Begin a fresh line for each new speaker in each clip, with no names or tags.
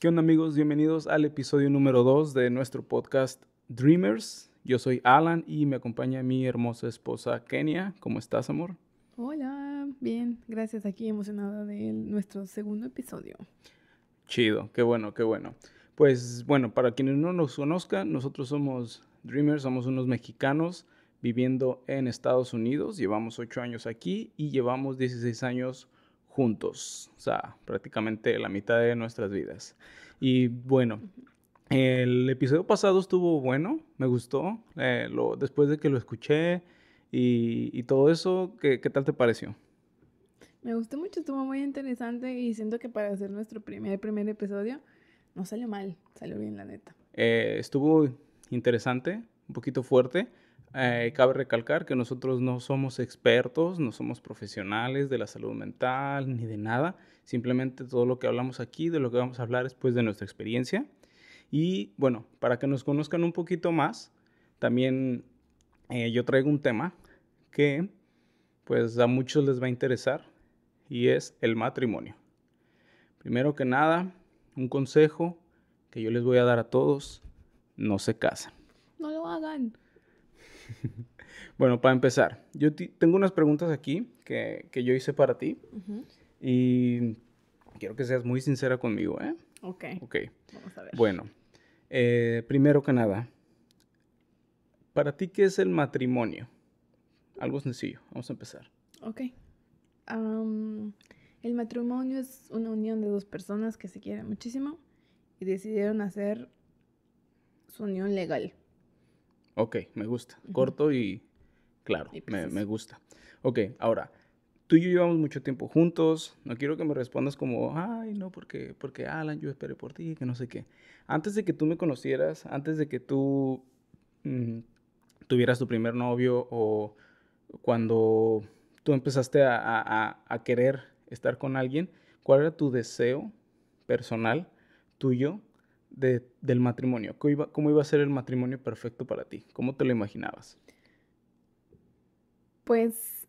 ¿Qué onda amigos? Bienvenidos al episodio número 2 de nuestro podcast Dreamers. Yo soy Alan y me acompaña mi hermosa esposa Kenia. ¿Cómo estás, amor?
Hola, bien, gracias. Aquí emocionada de nuestro segundo episodio.
Chido, qué bueno, qué bueno. Pues bueno, para quienes no nos conozcan, nosotros somos Dreamers, somos unos mexicanos viviendo en Estados Unidos. Llevamos 8 años aquí y llevamos 16 años juntos, o sea, prácticamente la mitad de nuestras vidas. Y bueno, el episodio pasado estuvo bueno, me gustó, eh, después de que lo escuché y, todo eso, ¿qué, tal te pareció?
Me gustó mucho, estuvo muy interesante y siento que para hacer nuestro primer, primer episodio no salió mal, salió bien la neta.
Eh, estuvo interesante, un poquito fuerte, eh, cabe recalcar que nosotros no somos expertos, no somos profesionales de la salud mental ni de nada. Simplemente todo lo que hablamos aquí, de lo que vamos a hablar es pues, de nuestra experiencia. Y bueno, para que nos conozcan un poquito más, también eh, yo traigo un tema que pues a muchos les va a interesar y es el matrimonio. Primero que nada, un consejo que yo les voy a dar a todos, no se casen.
No lo hagan.
bueno, para empezar, yo tengo unas preguntas aquí que, yo hice para ti y quiero que seas muy sincera conmigo, ¿eh?
Ok. Vamos a ver. Bueno,
eh, primero Canadá, ¿para ti qué es el matrimonio? Algo sencillo, vamos a empezar.
Ok. el matrimonio es una unión de dos personas que se quieren muchísimo y decidieron hacer su unión legal.
Ok, me gusta. Corto y claro, me, gusta. Ok, ahora, tú y yo llevamos mucho tiempo juntos. No quiero que me respondas como, ay, no, porque, porque Alan, yo esperé por ti, que no sé qué. Antes de que tú me conocieras, antes de que tú mm, tuvieras tu primer novio o cuando tú empezaste a, a querer estar con alguien, ¿cuál era tu deseo personal tuyo del matrimonio? ¿Cómo iba, ¿Cómo iba a ser el matrimonio perfecto para ti? ¿Cómo te lo imaginabas?
Pues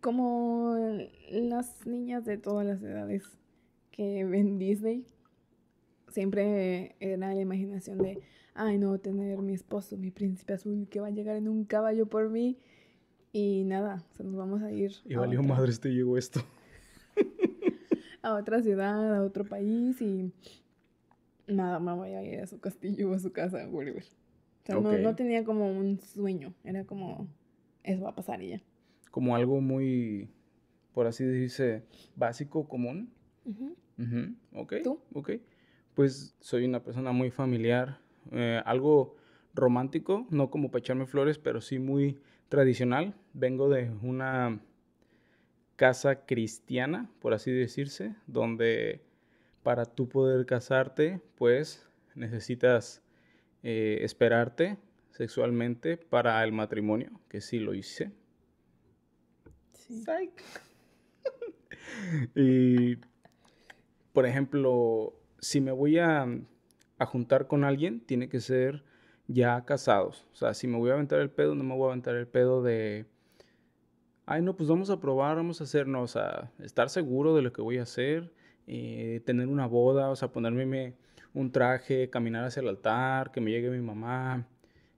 como las niñas de todas las edades que ven Disney, siempre era la imaginación de, ay no, tener mi esposo, mi príncipe azul, que va a llegar en un caballo por mí. Y nada, nos vamos a ir. Y valió madre
este llegó esto.
a otra ciudad, a otro país y nada más voy a ir a su castillo o a su casa, whatever. O sea, no, tenía como un sueño, era como, eso va a pasar y ya.
Como algo muy, por así decirse, básico, común. Ajá. Ok. ¿Tú? Ok. Pues soy una persona muy familiar, eh, algo romántico, no como para echarme flores, pero sí muy tradicional. Vengo de una casa cristiana, por así decirse, donde para tú poder casarte, pues necesitas eh, esperarte sexualmente para el matrimonio, que sí lo hice. Sí. y, por ejemplo, si me voy a, juntar con alguien, tiene que ser ya casados. O sea, si me voy a aventar el pedo, no me voy a aventar el pedo de, ay, no, pues vamos a probar, vamos a hacernos, a o sea, estar seguro de lo que voy a hacer eh, tener una boda, o sea, ponerme un traje, caminar hacia el altar, que me llegue mi mamá,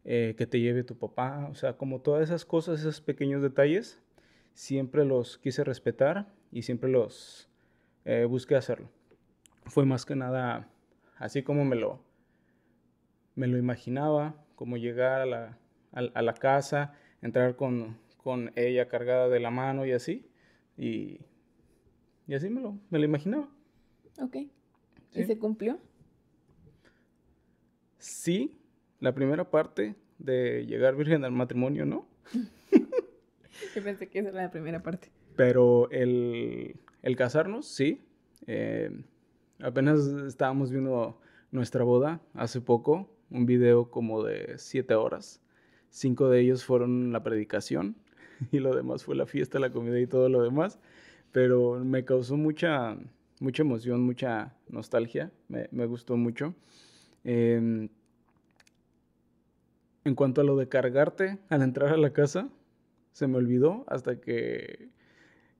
eh, que te lleve tu papá, o sea, como todas esas cosas, esos pequeños detalles, siempre los quise respetar y siempre los eh, busqué hacerlo. Fue más que nada así como me lo, me lo imaginaba, como llegar a la, casa, entrar con, ella cargada de la mano y así. Y, así me me lo imaginaba.
Ok. ¿Y se cumplió?
Sí, la primera parte de llegar virgen al matrimonio, ¿no?
Yo pensé que esa era la primera parte.
Pero el, el casarnos, sí. Eh, apenas estábamos viendo nuestra boda hace poco, un video como de siete horas. Cinco de ellos fueron la predicación y lo demás fue la fiesta, la comida y todo lo demás. Pero me causó mucha mucha emoción, mucha nostalgia, me, gustó mucho. Em, en cuanto a lo de cargarte al entrar a la casa, se me olvidó hasta que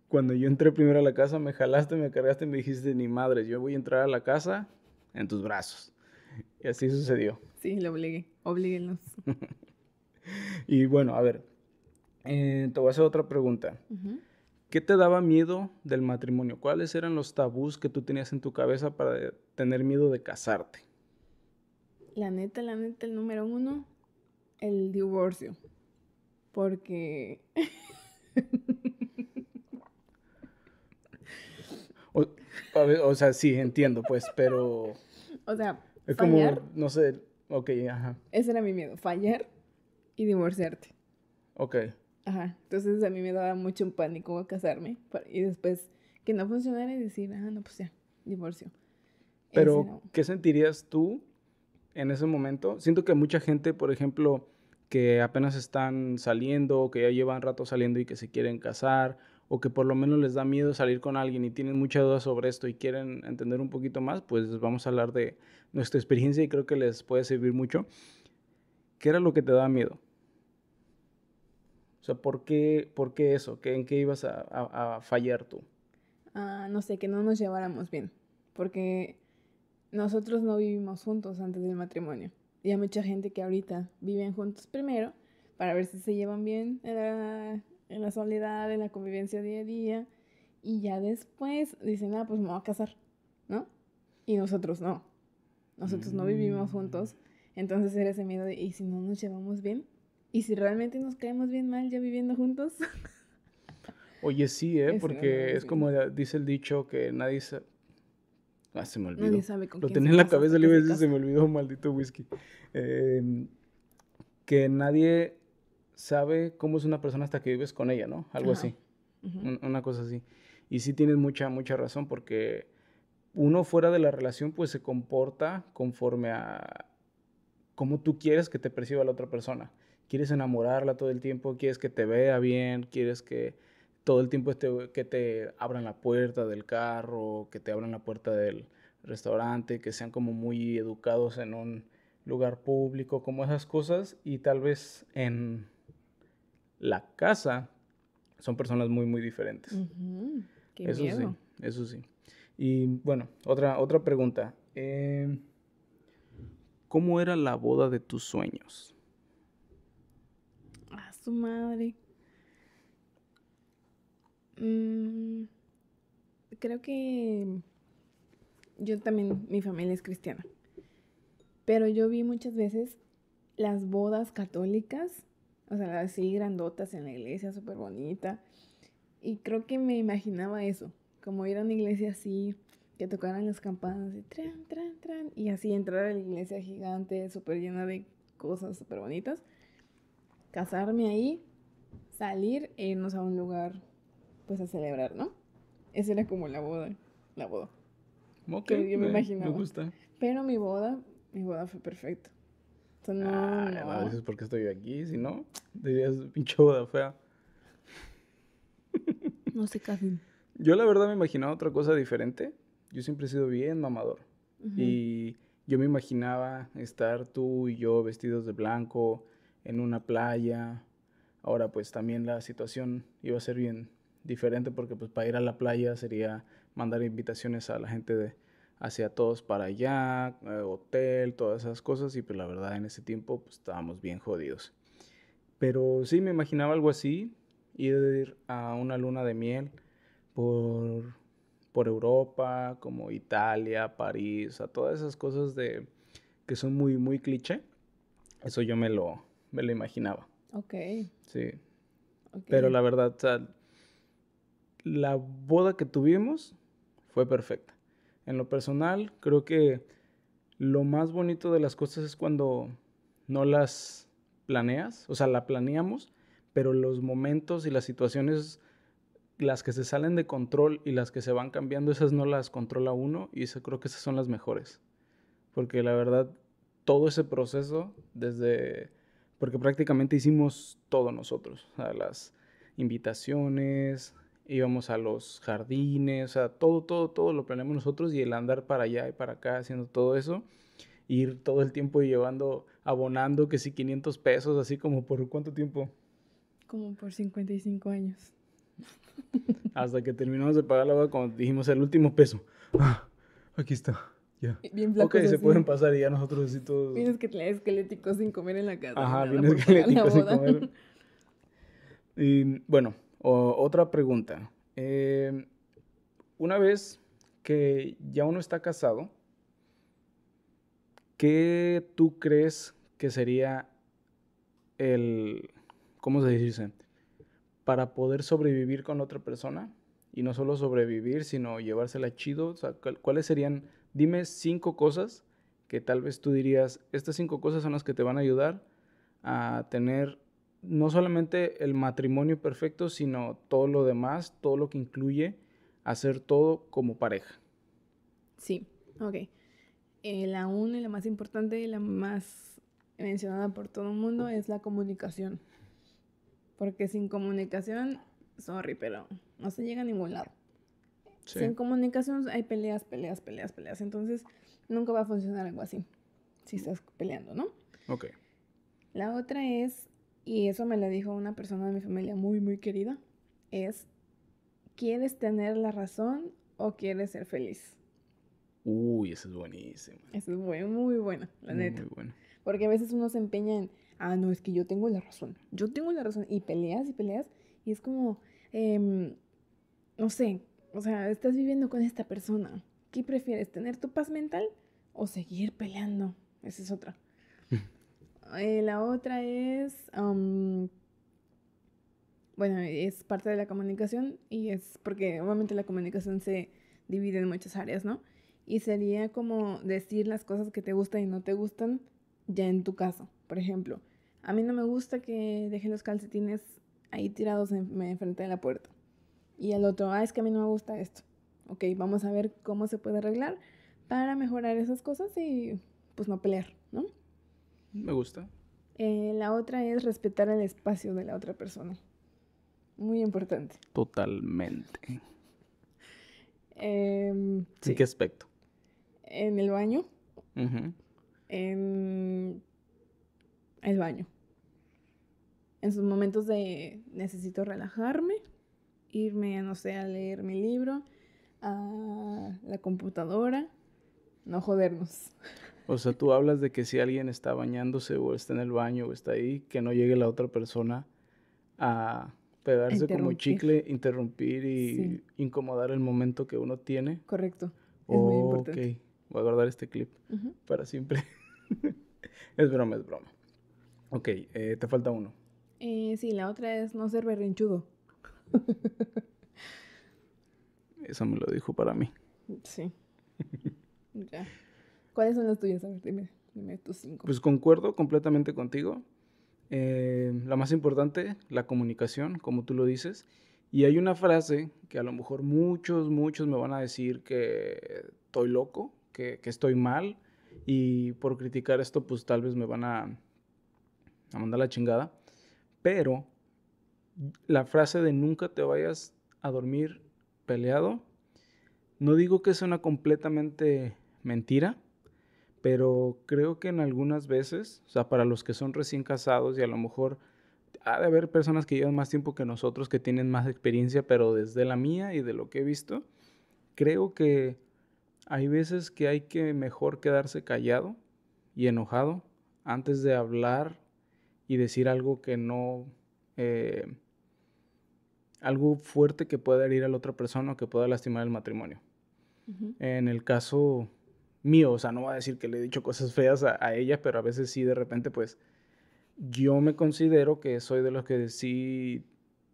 cuando yo entré primero a la casa me jalaste, me cargaste y me dijiste, ni madres, yo voy a entrar a la casa en tus brazos. Y así sucedió.
Sí, lo obligué, obliguenlos.
y bueno, a ver, eh, te voy a hacer otra pregunta. ¿Qué te daba miedo del matrimonio? ¿Cuáles eran los tabús que tú tenías en tu cabeza para tener miedo de casarte?
La neta, la neta, el número uno, el divorcio. Porque...
o, sea, sí, entiendo, pues, pero...
O sea, es como,
no sé, ok, ajá.
Ese era mi miedo, fallar y divorciarte. Ok. Ajá, entonces a mí me daba mucho un pánico casarme y después que no funcionara y decir, ah, no, pues ya, divorcio. Pero,
¿qué sentirías tú en ese momento? Siento que mucha gente, por ejemplo, que apenas están saliendo que ya llevan rato saliendo y que se quieren casar o que por lo menos les da miedo salir con alguien y tienen mucha duda sobre esto y quieren entender un poquito más, pues vamos a hablar de nuestra experiencia y creo que les puede servir mucho. ¿Qué era lo que te daba miedo? O sea, ¿por qué, por qué eso? ¿En qué ibas a, fallar tú?
Ah, no sé, que no nos lleváramos bien, porque nosotros no vivimos juntos antes del matrimonio. Y hay mucha gente que ahorita viven juntos primero para ver si se llevan bien en la, en la soledad, en la convivencia día a día. Y ya después dicen, ah, pues me voy a casar, ¿no? Y nosotros no. Nosotros no vivimos mm. juntos. Entonces era ese miedo de, ¿y si no nos llevamos bien? Y si realmente nos caemos bien mal ya viviendo juntos.
Oye, sí, ¿eh? porque es como dice el dicho que nadie sabe. Ah, se me olvidó. Nadie sabe Lo tenía en la cabeza, le a se me olvidó, maldito whisky. Em, que nadie sabe cómo es una persona hasta que vives con ella, ¿no? Algo así. Una cosa así. Y sí tienes mucha, mucha razón, porque uno fuera de la relación, pues se comporta conforme a cómo tú quieres que te perciba la otra persona quieres enamorarla todo el tiempo, quieres que te vea bien, quieres que todo el tiempo esté que te abran la puerta del carro, que te abran la puerta del restaurante, que sean como muy educados en un lugar público, como esas cosas, y tal vez en la casa son personas muy, muy diferentes. eso sí, eso sí. Y bueno, otra, otra pregunta. Em, ¿Cómo era la boda de tus sueños?
su madre. Mm, creo que yo también, mi familia es cristiana. Pero yo vi muchas veces las bodas católicas, o sea, así grandotas en la iglesia, súper bonita. Y creo que me imaginaba eso, como ir a una iglesia así, que tocaran las campanas y tran, tran, tran, y así entrar a la iglesia gigante, súper llena de cosas súper bonitas casarme ahí, salir e irnos a un lugar, pues a celebrar, ¿no? Esa era como la boda, la boda.
Ok, me, gusta.
Pero mi boda, mi boda fue perfecta. no, ah, no.
porque estoy aquí, si no, dirías pinche boda fea.
No sé, casi.
Yo la verdad me imaginaba otra cosa diferente. Yo siempre he sido bien mamador.
Y
yo me imaginaba estar tú y yo vestidos de blanco, en una playa. Ahora pues también la situación iba a ser bien diferente porque pues para ir a la playa sería mandar invitaciones a la gente de hacia todos para allá, eh, hotel, todas esas cosas y pues la verdad en ese tiempo pues estábamos bien jodidos. Pero sí me imaginaba algo así, ir a una luna de miel por, por Europa, como Italia, París, a todas esas cosas de que son muy muy cliché. Eso yo me lo me lo imaginaba. Ok. Sí. Pero la verdad, la boda que tuvimos fue perfecta. En lo personal, creo que lo más bonito de las cosas es cuando no las planeas, o sea, la planeamos, pero los momentos y las situaciones, las que se salen de control y las que se van cambiando, esas no las controla uno y eso, creo que esas son las mejores. Porque la verdad, todo ese proceso, desde porque prácticamente hicimos todo nosotros, o las invitaciones, íbamos a los jardines, o sea, todo, todo, todo lo planeamos nosotros y el andar para allá y para acá haciendo todo eso, ir todo el tiempo y llevando, abonando que sí 500 pesos, así como por cuánto tiempo.
Como por 55 años.
Hasta que terminamos de pagar la boda cuando dijimos el último peso. Ah, aquí está.
Bien Ok, se pueden
pasar y ya nosotros así todos.
Vienes que tener esquelético sin comer en la casa. Ajá, vienes esquelético sin comer.
Y bueno, otra pregunta. Em, una vez que ya uno está casado, ¿qué tú crees que sería el, ¿cómo se dice? Para poder sobrevivir con otra persona y no solo sobrevivir, sino llevársela chido, ¿cuáles serían dime cinco cosas que tal vez tú dirías, estas cinco cosas son las que te van a ayudar a tener no solamente el matrimonio perfecto, sino todo lo demás, todo lo que incluye hacer todo como pareja.
Sí, ok. Eh, la una, la más importante y la más mencionada por todo el mundo es la comunicación. Porque sin comunicación, sorry, pero no se llega a ningún lado. Sin comunicación hay peleas, peleas, peleas, peleas. Entonces nunca va a funcionar algo así. Si estás peleando, ¿no? Ok. La otra es, y eso me lo dijo una persona de mi familia muy, muy querida, es, ¿quieres tener la razón o quieres ser feliz?
Uy, eso es buenísimo
eso es muy, muy buena, la neta. Muy buena. Porque a veces uno se empeña en, ah, no, es que yo tengo la razón. Yo tengo la razón. Y peleas y peleas. Y es como, em, no sé, o sea, estás viviendo con esta persona. ¿Qué prefieres? ¿Tener tu paz mental o seguir peleando? Esa es otra. Eh, la otra es, um, bueno, es parte de la comunicación y es porque obviamente la comunicación se divide en muchas áreas, ¿no? Y sería como decir las cosas que te gustan y no te gustan ya en tu caso. Por ejemplo, a mí no me gusta que dejen los calcetines ahí tirados en, en de la puerta y el otro, ah, es que a mí no me gusta esto. Ok, vamos a ver cómo se puede arreglar para mejorar esas cosas y pues no pelear, ¿no? Me gusta. Eh, la otra es respetar el espacio de la otra persona. Muy importante.
Totalmente.
Em,
¿En qué aspecto?
En el baño. En el baño. En sus momentos de necesito relajarme irme, no sé, a leer mi libro, a la computadora, no jodernos.
O sea, tú hablas de que si alguien está bañándose o está en el baño o está ahí, que no llegue la otra persona a pegarse como chicle, interrumpir y incomodar el momento que uno tiene. Correcto. Es muy importante. Ok, voy a guardar este clip para siempre. es broma, es broma. Ok, eh, te falta uno.
Eh, sí, la otra es no ser berrinchudo.
Eso me lo dijo para mí.
Sí. ya. ¿Cuáles son las tuyas? dime, tus cinco. Pues
concuerdo completamente contigo. Eh, la más importante, la comunicación, como tú lo dices. Y hay una frase que a lo mejor muchos, muchos me van a decir que estoy loco, que, estoy mal. Y por criticar esto, pues tal vez me van a, a mandar la chingada. Pero la frase de nunca te vayas a dormir peleado, no digo que es una completamente mentira, pero creo que en algunas veces, o sea, para los que son recién casados y a lo mejor ha de haber personas que llevan más tiempo que nosotros, que tienen más experiencia, pero desde la mía y de lo que he visto, creo que hay veces que hay que mejor quedarse callado y enojado antes de hablar y decir algo que no eh, algo fuerte que pueda herir a la otra persona o que pueda lastimar el matrimonio. En el caso mío, o sea, no voy a decir que le he dicho cosas feas a, ella, pero a veces sí, de repente, pues, yo me considero que soy de los que sí,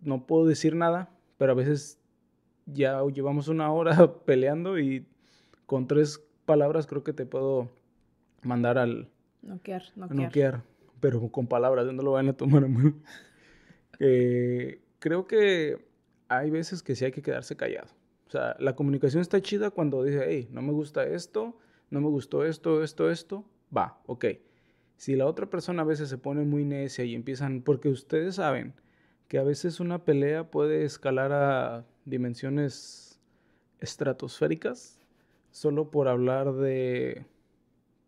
no puedo decir nada, pero a veces ya llevamos una hora peleando y con tres palabras creo que te puedo mandar al...
Noquear, noquear.
pero con palabras, no lo van a tomar muy... eh, creo que hay veces que sí hay que quedarse callado. O sea, la comunicación está chida cuando dice, hey, no me gusta esto, no me gustó esto, esto, esto, va, ok. Si la otra persona a veces se pone muy necia y empiezan, porque ustedes saben que a veces una pelea puede escalar a dimensiones estratosféricas solo por hablar de,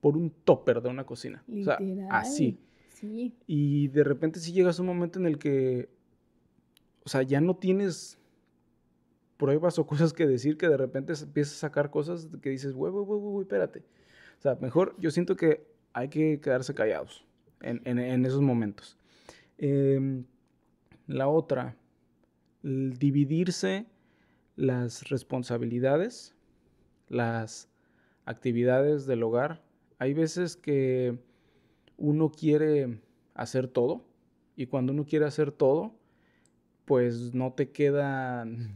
por un topper de una cocina. O sea, así. Sí. Y de repente si sí llegas a un momento en el que o sea, ya no tienes pruebas o cosas que decir que de repente empiezas a sacar cosas que dices, güey, güey, güey, espérate. O sea, mejor yo siento que hay que quedarse callados en, esos momentos. Em, la otra, dividirse las responsabilidades, las actividades del hogar. Hay veces que uno quiere hacer todo y cuando uno quiere hacer todo, pues no te quedan...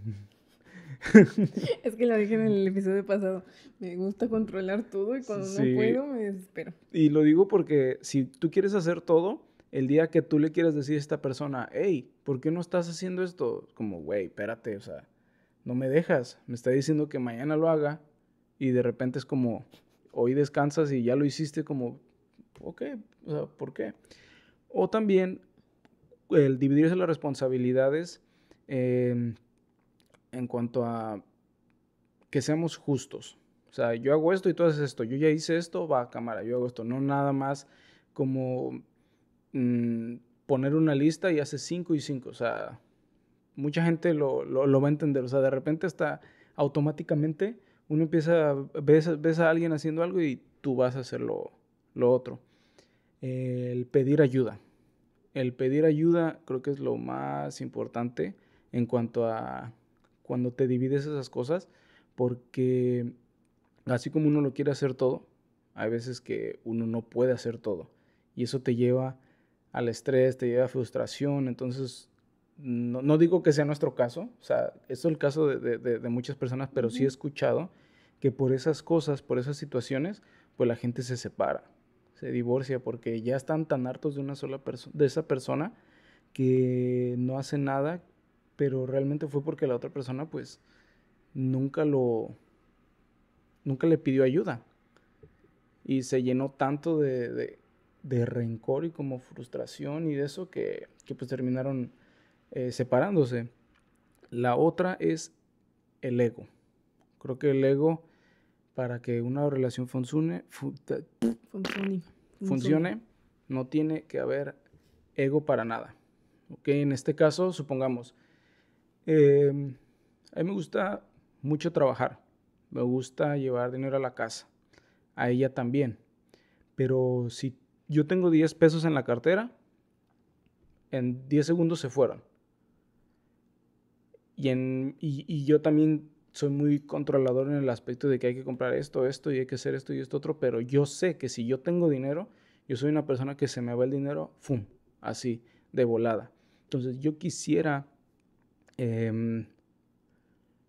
es que lo dije en el episodio pasado, me gusta controlar todo y cuando no puedo me desespero.
Y lo digo porque si tú quieres hacer todo, el día que tú le quieres decir a esta persona, hey, ¿por qué no estás haciendo esto? Como, güey, espérate, o sea, no me dejas, me está diciendo que mañana lo haga y de repente es como, hoy descansas y ya lo hiciste como, ok, o sea, ¿por qué? O también el dividirse las responsabilidades em, en cuanto a que seamos justos. O sea, yo hago esto y tú haces esto. Yo ya hice esto, va a cámara, yo hago esto. No nada más como mm, poner una lista y hace cinco y cinco. O sea, mucha gente lo, va a entender. O sea, de repente hasta automáticamente uno empieza, ves, ves a alguien haciendo algo y tú vas a hacer lo otro. El pedir ayuda el pedir ayuda creo que es lo más importante en cuanto a cuando te divides esas cosas, porque así como uno lo quiere hacer todo, hay veces que uno no puede hacer todo y eso te lleva al estrés, te lleva a frustración, entonces no, digo que sea nuestro caso, o sea, es el caso de muchas personas, pero sí he escuchado que por esas cosas, por esas situaciones, pues la gente se separa se divorcia porque ya están tan hartos de una sola persona, de esa persona que no hace nada, pero realmente fue porque la otra persona pues nunca lo nunca le pidió ayuda. Y se llenó tanto de, rencor y como frustración y de eso que, pues terminaron eh, separándose. La otra es el ego. Creo que el ego para que una relación funcione funcione, no tiene que haber ego para nada. ¿Ok? En este caso, supongamos, em, a mí me gusta mucho trabajar, me gusta llevar dinero a la casa, a ella también, pero si yo tengo 10 pesos en la cartera, en 10 segundos se fueron. Y, en, y yo también soy muy controlador en el aspecto de que hay que comprar esto, esto y hay que hacer esto y esto otro, pero yo sé que si yo tengo dinero, yo soy una persona que se me va el dinero, ¡fum! Así, de volada. Entonces yo quisiera em,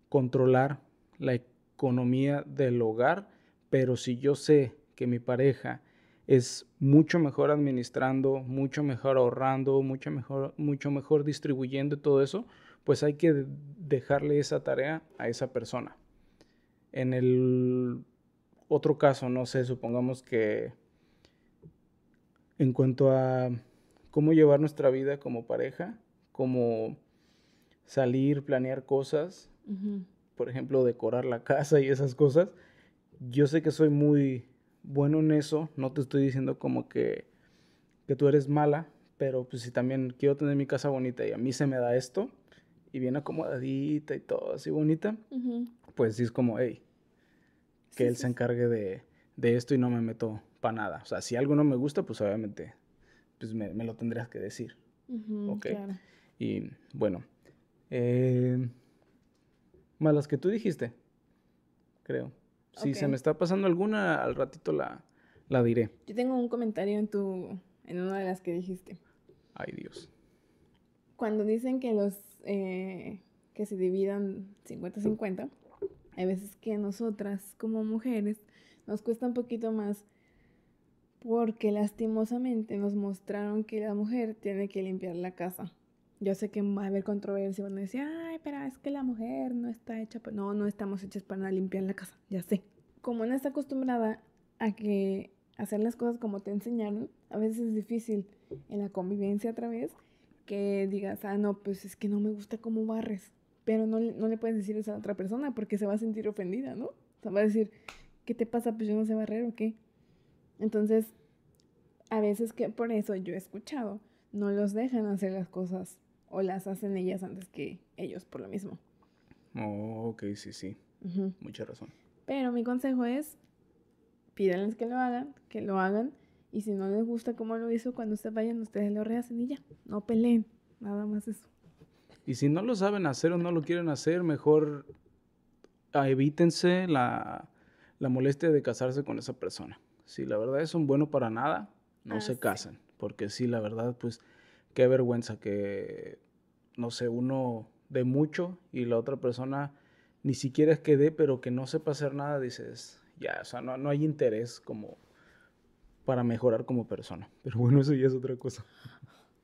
controlar la economía del hogar, pero si yo sé que mi pareja es mucho mejor administrando, mucho mejor ahorrando, mucho mejor, mucho mejor distribuyendo todo eso, pues hay que dejarle esa tarea a esa persona. En el otro caso, no sé, supongamos que en cuanto a cómo llevar nuestra vida como pareja, cómo salir, planear cosas, por ejemplo, decorar la casa y esas cosas, yo sé que soy muy bueno en eso, no te estoy diciendo como que, que tú eres mala, pero pues si también quiero tener mi casa bonita y a mí se me da esto, y bien acomodadita y todo así bonita, pues sí es como, hey, que él se encargue de, esto y no me meto para nada. O sea, si algo no me gusta, pues obviamente pues me, lo tendrías que decir. Ok. Y bueno, eh, más las que tú dijiste, creo. Si se me está pasando alguna, al ratito la, la diré.
Yo tengo un comentario en tu en una de las que dijiste. Ay, Dios. Cuando dicen que los eh, que se dividan 50-50. Hay veces que nosotras como mujeres nos cuesta un poquito más porque lastimosamente nos mostraron que la mujer tiene que limpiar la casa. Yo sé que va a haber controversia, van a ay, pero es que la mujer no está hecha, no, no estamos hechas para limpiar la casa, ya sé. Como no está acostumbrada a que hacer las cosas como te enseñaron, a veces es difícil en la convivencia a través que digas, ah, no, pues es que no me gusta cómo barres. Pero no, no le puedes decir eso a otra persona porque se va a sentir ofendida, ¿no? O sea, va a decir, ¿qué te pasa? Pues yo no sé barrer o qué. Entonces, a veces que por eso yo he escuchado, no los dejan hacer las cosas o las hacen ellas antes que ellos por lo mismo.
Oh, ok,
sí, sí. Mucha razón. Pero mi consejo es, pídanles que lo hagan, que lo hagan y si no les gusta cómo lo hizo, cuando ustedes vayan, ustedes lo rehacen y ya. No peleen. Nada más eso.
Y si no lo saben hacer o no lo quieren hacer, mejor ah, evítense la, molestia de casarse con esa persona. Si la verdad es un bueno para nada, no ah, se casan. Porque si la verdad, pues qué vergüenza que, no sé, uno dé mucho y la otra persona ni siquiera es que dé, pero que no sepa hacer nada, dices, ya, o sea, no hay interés como para mejorar como persona. Pero bueno, eso ya es otra cosa.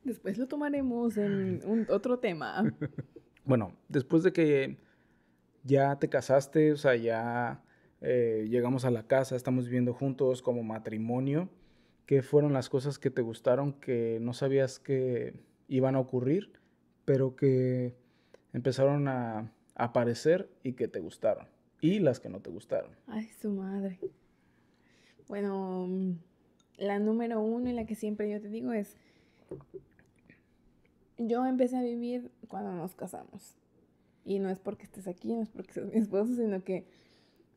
Después lo tomaremos en un, otro tema.
bueno, después de que ya te casaste, o sea, ya eh, llegamos a la casa, estamos viviendo juntos como matrimonio, ¿qué fueron las cosas que te gustaron que no sabías que iban a ocurrir, pero que empezaron a aparecer y que te gustaron? Y las que no te gustaron.
Ay, su madre. Bueno, la número uno y la que siempre yo te digo es, yo empecé a vivir cuando nos casamos. Y no es porque estés aquí, no es porque seas mi esposo, sino que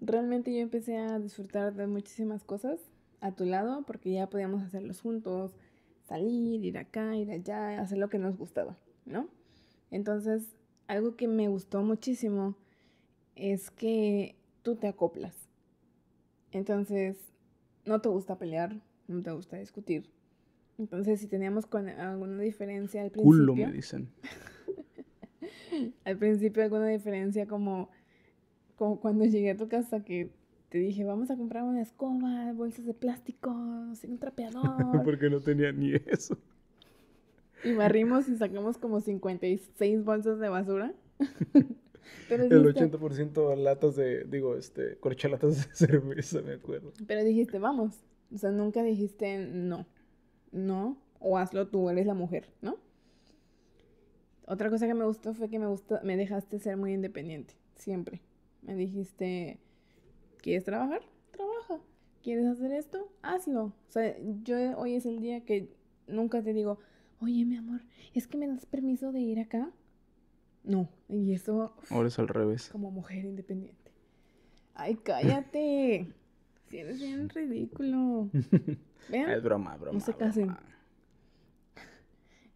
realmente yo empecé a disfrutar de muchísimas cosas a tu lado porque ya podíamos hacerlos juntos, salir, ir acá, ir allá, hacer lo que nos gustaba, ¿no? Entonces, algo que me gustó muchísimo es que tú te acoplas. Entonces, no te gusta pelear, no te gusta discutir. Entonces, si teníamos alguna diferencia al principio. Culo, me dicen. al principio, alguna diferencia como, como cuando llegué a tu casa que te dije, vamos a comprar una escoba, bolsas de plástico, un trapeador.
Porque no tenía ni eso.
Y barrimos y sacamos como 56 bolsas de basura. el
80% latas de, digo, este, de cerveza, me acuerdo.
Pero dijiste, vamos. O sea, nunca dijiste no, no, o hazlo tú, eres la mujer, ¿no? Otra cosa que me gustó fue que me, gustó, me dejaste ser muy independiente, siempre. Me dijiste, ¿quieres trabajar? Trabaja. ¿Quieres hacer esto? Hazlo. O sea, yo hoy es el día que nunca te digo, oye, mi amor, ¿es que me das permiso de ir acá? No. Y eso... Ahora es al revés. Como mujer independiente. Ay, cállate. Sí, eres bien ridículo. ¿Vean? Es broma, broma. No se casen.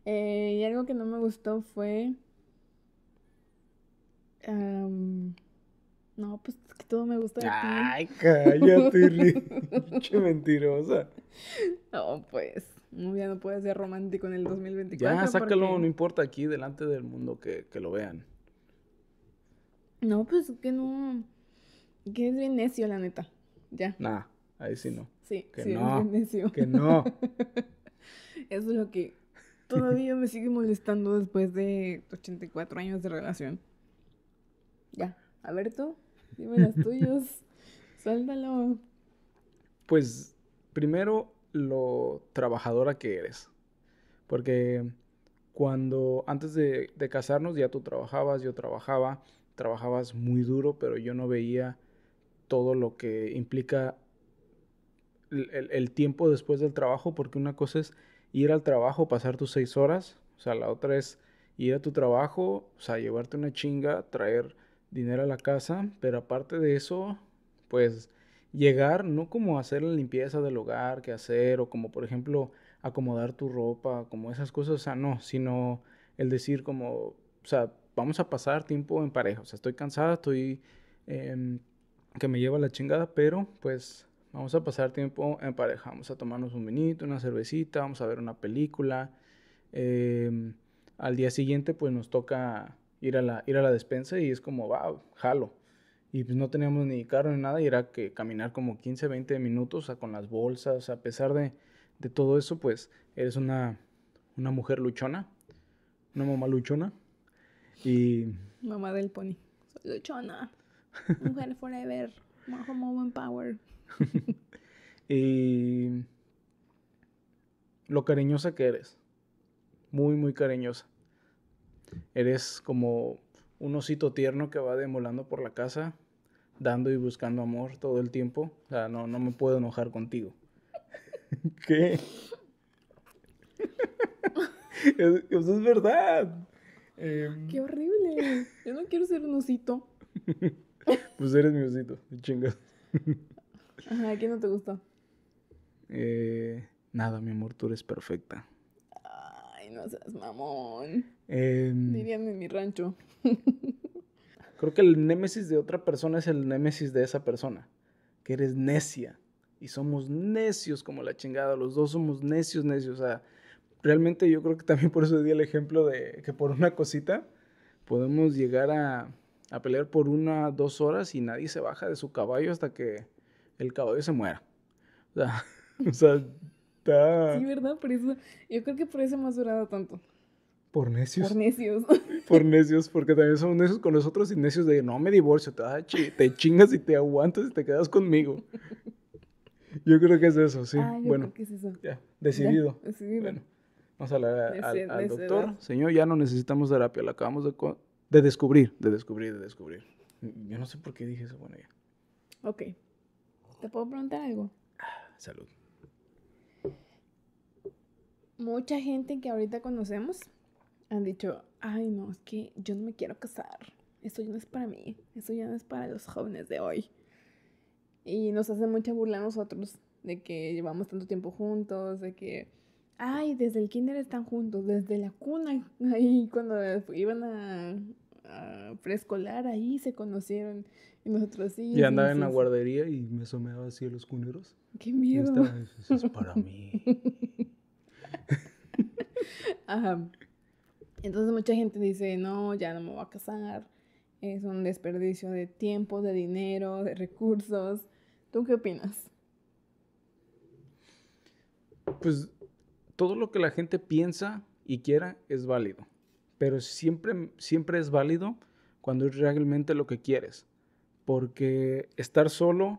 Eh, y algo que no me gustó fue. no, pues que todo me gusta de ti. Ay, cállate, Qué
mentirosa.
No, pues. No, ya no puede ser romántico en el 2024. Ya, sácalo, no
importa aquí, delante del mundo que, que lo vean.
No, pues que no. Que es bien necio, la neta. Ya. Nada,
ahí sí no. Sí, que sí, no. Que no.
Eso es lo que todavía me sigue molestando después de 84 años de relación. Ya, a ver tú, dime las tuyas. Suéltalo. Pues
primero lo trabajadora que eres. Porque cuando antes de, de casarnos ya tú trabajabas, yo trabajaba, trabajabas muy duro, pero yo no veía todo lo que implica el, tiempo después del trabajo, porque una cosa es ir al trabajo, pasar tus seis horas, o sea, la otra es ir a tu trabajo, o sea, llevarte una chinga, traer dinero a la casa, pero aparte de eso, pues llegar, no como hacer la limpieza del hogar, que hacer, o como por ejemplo acomodar tu ropa, como esas cosas, o sea, no, sino el decir como, o sea, vamos a pasar tiempo en pareja, o sea, estoy cansada, estoy... Em, que me lleva la chingada, pero pues vamos a pasar tiempo en pareja, vamos a tomarnos un vinito, una cervecita, vamos a ver una película. Em, al día siguiente pues nos toca ir a la, ir a la despensa y es como, va, jalo. Y pues no teníamos ni carro ni nada y era que caminar como 15, 20 minutos con las bolsas. a pesar de, todo eso, pues eres una, una mujer luchona, una mamá luchona. Y...
Mamá del pony. Soy luchona. Mujer forever. Homo moment power.
y lo cariñosa que eres. Muy, muy cariñosa. Eres como un osito tierno que va demolando por la casa, dando y buscando amor todo el tiempo. O sea, no, no me puedo enojar contigo. ¿Qué? Eso es verdad. Qué
horrible. Yo no quiero ser un osito.
Pues eres mi osito, chingado
¿A ¿quién no te gustó?
Eh, nada, mi amor, tú eres perfecta.
Ay, no seas mamón.
Eh, Dirían
en mi rancho.
Creo que el némesis de otra persona es el némesis de esa persona. Que eres necia. Y somos necios como la chingada. Los dos somos necios, necios. O sea, realmente yo creo que también por eso di el ejemplo de que por una cosita podemos llegar a a pelear por una, dos horas y nadie se baja de su caballo hasta que el caballo se muera. O sea, o está... Sí,
¿verdad? Por eso, yo creo que por eso hemos durado tanto.
Por necios. Por
necios. Por
necios, porque también somos necios con nosotros y necios de no me divorcio, te, chingas y te aguantas y te quedas conmigo. Yo creo que es eso, sí. Ah, bueno, es eso. decidido. decidido. Bueno, vamos a hablar al, al, doctor. Señor, ya no necesitamos terapia, la acabamos de, de descubrir, de descubrir, de descubrir. Yo no sé por qué dije eso, bueno, ya.
Ok. ¿Te puedo preguntar algo? Salud. Mucha gente que ahorita conocemos han dicho, ay no, es que yo no me quiero casar. Eso ya no es para mí. Eso ya no es para los jóvenes de hoy. Y nos hace mucha burla a nosotros de que llevamos tanto tiempo juntos, de que ay, desde el kinder están juntos, desde la cuna, ahí cuando iban a, preescolar, ahí se conocieron. Y nosotros sí. Y andaba en la
guardería y me someaba así a los cuneros. ¡Qué miedo! Y eso es
para mí. Entonces mucha gente dice, no, ya no me voy a casar. Es un desperdicio de tiempo, de dinero, de recursos. ¿Tú qué opinas?
Pues todo lo que la gente piensa y quiera es válido, pero siempre, siempre es válido cuando es realmente lo que quieres, porque estar solo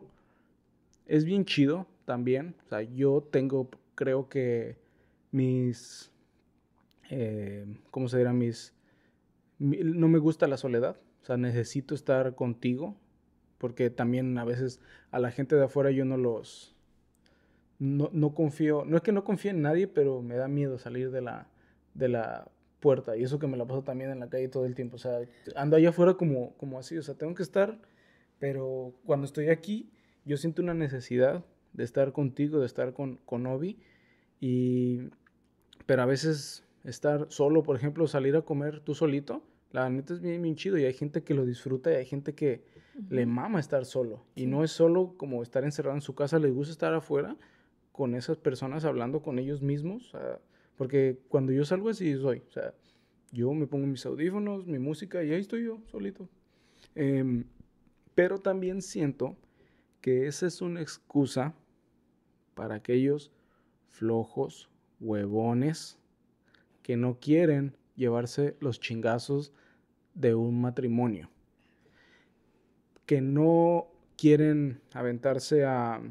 es bien chido también, o sea, yo tengo, creo que mis, eh, ¿cómo se dirá? Mis, no me gusta la soledad, o sea, necesito estar contigo, porque también a veces a la gente de afuera yo no los, no, confío, no es que no confíe en nadie, pero me da miedo salir de la, de la puerta. Y eso que me la paso también en la calle todo el tiempo. O sea, ando allá afuera como, como así. O sea, tengo que estar, pero cuando estoy aquí, yo siento una necesidad de estar contigo, de estar con, con Obi. Y, pero a veces estar solo, por ejemplo, salir a comer tú solito, la neta es bien, chido. Y hay gente que lo disfruta y hay gente que le mama estar solo. Y no es solo como estar encerrado en su casa, le gusta estar afuera con esas personas, hablando con ellos mismos, porque cuando yo salgo así soy, o sea, yo me pongo mis audífonos, mi música y ahí estoy yo solito. Em, pero también siento que esa es una excusa para aquellos flojos, huevones, que no quieren llevarse los chingazos de un matrimonio, que no quieren aventarse a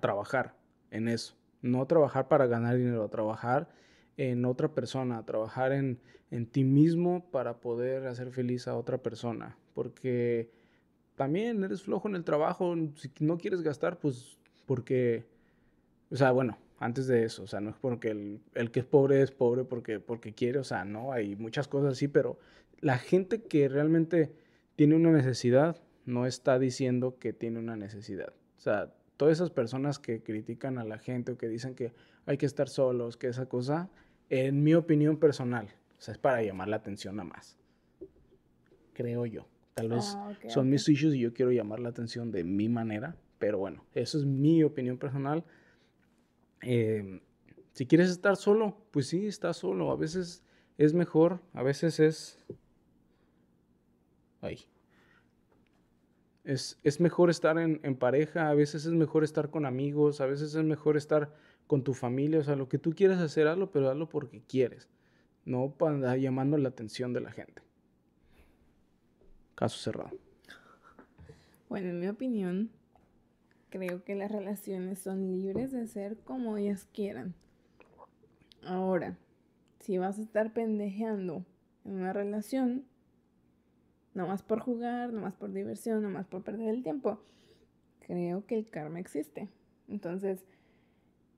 trabajar, en eso. No trabajar para ganar dinero, trabajar en otra persona, trabajar en, en ti mismo para poder hacer feliz a otra persona. Porque también eres flojo en el trabajo, si no quieres gastar, pues porque, o sea, bueno, antes de eso, o sea, no es porque el, el, que es pobre es pobre porque, porque quiere, o sea, no, hay muchas cosas así, pero la gente que realmente tiene una necesidad no está diciendo que tiene una necesidad. O sea, todas esas personas que critican a la gente o que dicen que hay que estar solos, que esa cosa, en mi opinión personal, es para llamar la atención a más. Creo yo. Tal vez ah, son mis issues y yo quiero llamar la atención de mi manera, pero bueno, eso es mi opinión personal. Eh, si quieres estar solo, pues sí, está solo. A veces es mejor, a veces es... Ay, es, mejor estar en, en, pareja, a veces es mejor estar con amigos, a veces es mejor estar con tu familia, o sea, lo que tú quieras hacer, hazlo, pero hazlo porque quieres, no para llamando la atención de la gente. Caso cerrado.
Bueno, en mi opinión, creo que las relaciones son libres de ser como ellas quieran. Ahora, si vas a estar pendejeando en una relación, más por jugar, nomás por diversión, no más por perder el tiempo. Creo que el karma existe. Entonces,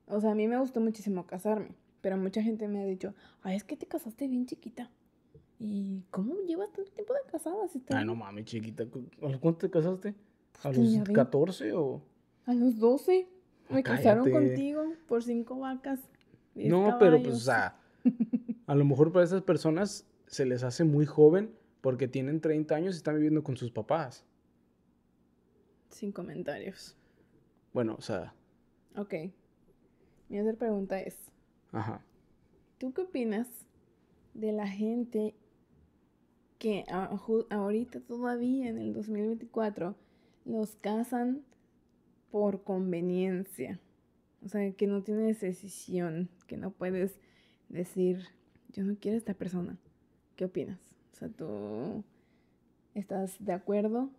o sea, a mí me gustó muchísimo casarme, pero mucha gente me ha dicho, ay, es que te casaste bien chiquita. ¿Y cómo llevas tanto tiempo de casada? Si Ay, no
mames, chiquita. ¿A los cuánto te casaste? Pues ¿A los 14 o...?
A los 12. Ah, me casaron contigo por cinco vacas. No, pero pues, o sea,
a lo mejor para esas personas se les hace muy joven porque tienen 30 años y están viviendo con sus papás.
Sin comentarios. Bueno, o sea. Ok. Mi otra pregunta es. Ajá. ¿Tú qué opinas de la gente que ahorita todavía en el 2024 los casan por conveniencia? O sea, que no tienes decisión, que no puedes decir, yo no quiero a esta persona. ¿Qué opinas? O sea, tú estás de acuerdo,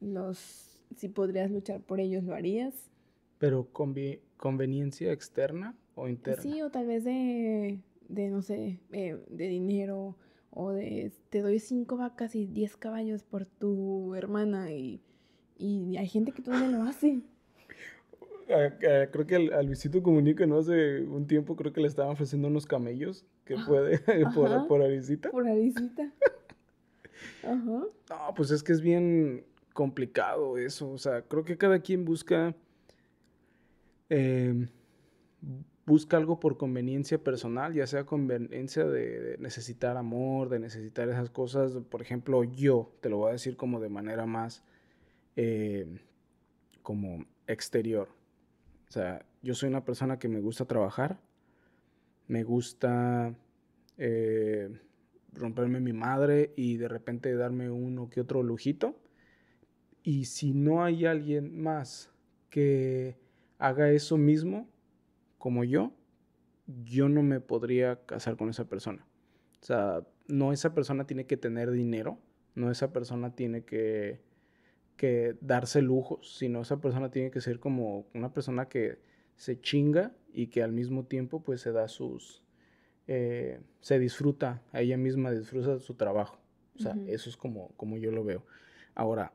los, si podrías luchar por ellos, lo harías.
Pero con conveniencia externa o interna. Sí,
o tal vez de, de no sé, eh, de dinero o de te doy cinco vacas y diez caballos por tu hermana y, y hay gente que todavía lo hace.
Ah, ah, creo que al Luisito Comunica no hace un tiempo creo que le estaban ofreciendo unos camellos que puede por, por Arisita. Por Arisita. Ajá. No, pues es que es bien complicado eso. O sea, creo que cada quien busca. Em, busca algo por conveniencia personal, ya sea conveniencia de, necesitar amor, de necesitar esas cosas. Por ejemplo, yo, te lo voy a decir como de manera más em, como exterior. O sea, yo soy una persona que me gusta trabajar, me gusta eh, romperme mi madre y de repente darme uno que otro lujito. Y si no hay alguien más que haga eso mismo como yo, yo no me podría casar con esa persona. O sea, no esa persona tiene que tener dinero, no esa persona tiene que, que darse lujos, sino esa persona tiene que ser como una persona que se chinga y que al mismo tiempo pues se da sus, eh, se disfruta, ella misma disfruta su trabajo. O sea, eso es como, como yo lo veo. Ahora,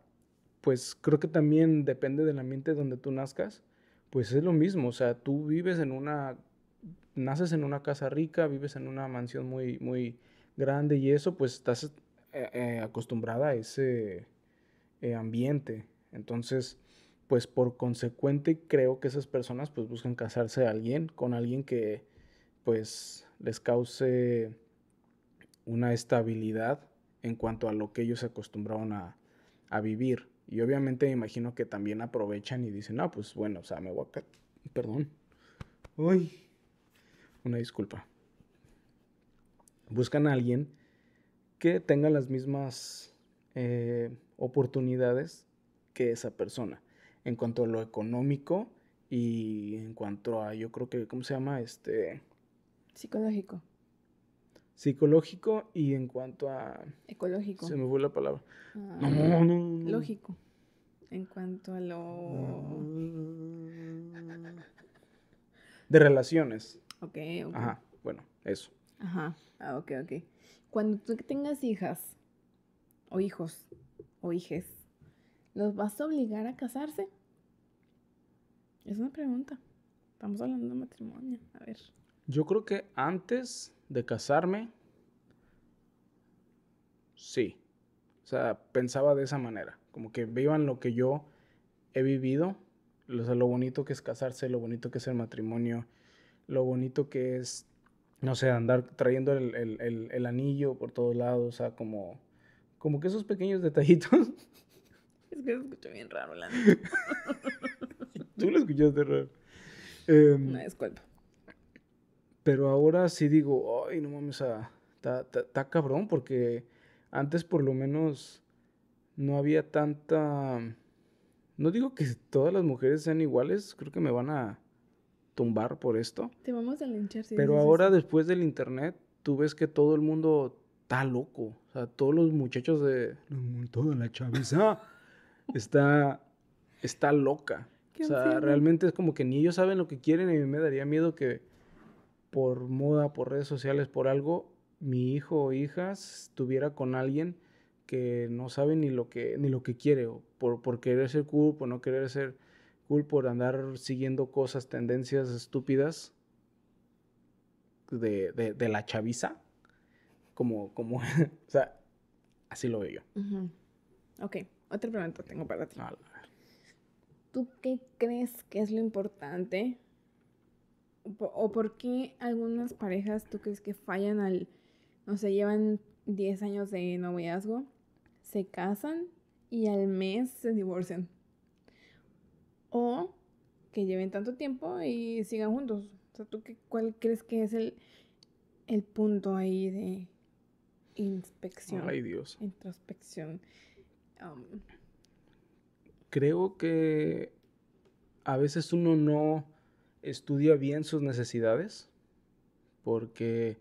pues creo que también depende del ambiente donde tú nazcas, pues es lo mismo, o sea, tú vives en una, naces en una casa rica, vives en una mansión muy, muy grande y eso, pues estás eh, eh, acostumbrada a ese ambiente. Entonces, pues por consecuente creo que esas personas pues buscan casarse a alguien, con alguien que pues les cause una estabilidad en cuanto a lo que ellos se acostumbraron a, vivir. Y obviamente me imagino que también aprovechan y dicen, ah, pues bueno, o sea, me voy a... Perdón. Uy. Una disculpa. Buscan a alguien que tenga las mismas eh, oportunidades que esa persona en cuanto a lo económico y en cuanto a, yo creo que, ¿cómo se llama? Este...
Psicológico.
Psicológico y en cuanto a...
Ecológico. Se me fue la palabra. Ah, no, no, Lógico. En cuanto a lo...
De relaciones. Ok, Ajá, bueno, eso.
Ajá, ah, ok, ok. Cuando tú tengas hijas, o hijos, o hijes, ¿Los vas a obligar a casarse? Es una pregunta. Estamos hablando de matrimonio. A ver.
Yo creo que antes de casarme, sí. O sea, pensaba de esa manera. Como que vivan lo que yo he vivido. O sea, lo bonito que es casarse, lo bonito que es el matrimonio, lo bonito que es,
no sé, andar
trayendo el, el anillo por todos lados. O sea, como, como que esos pequeños detallitos
Es que lo escucha bien raro, la
Tú lo escuchaste raro. Em, no, Pero ahora sí digo, ay, no mames, ah, está cabrón, porque antes por lo menos no había tanta... No digo que todas las mujeres sean iguales, creo que me van a tumbar por esto.
Te vamos a linchar. Si pero ahora
después del internet, tú ves que todo el mundo está loco. O sea, todos los muchachos de... Toda la chaviza está, está loca.
O sea, realmente
es como que ni ellos saben lo que quieren y me daría miedo que por moda, por redes sociales, por algo, mi hijo o hija estuviera con alguien que no sabe ni lo que, ni lo que quiere, o por, querer ser cool, por no querer ser cool, por andar siguiendo cosas, tendencias estúpidas de, de, la chaviza, como, como, o sea, así lo veo yo.
Ok otra pregunta tengo para ti. ¿Tú qué crees que es lo importante? ¿O por qué algunas parejas tú crees que fallan al, no sé, llevan 10 años de noviazgo, se casan y al mes se divorcian? O que lleven tanto tiempo y sigan juntos. O sea, ¿tú qué, cuál crees que es el, el punto ahí de inspección? Ay, Dios. Introspección.
Creo que a veces uno no estudia bien sus necesidades porque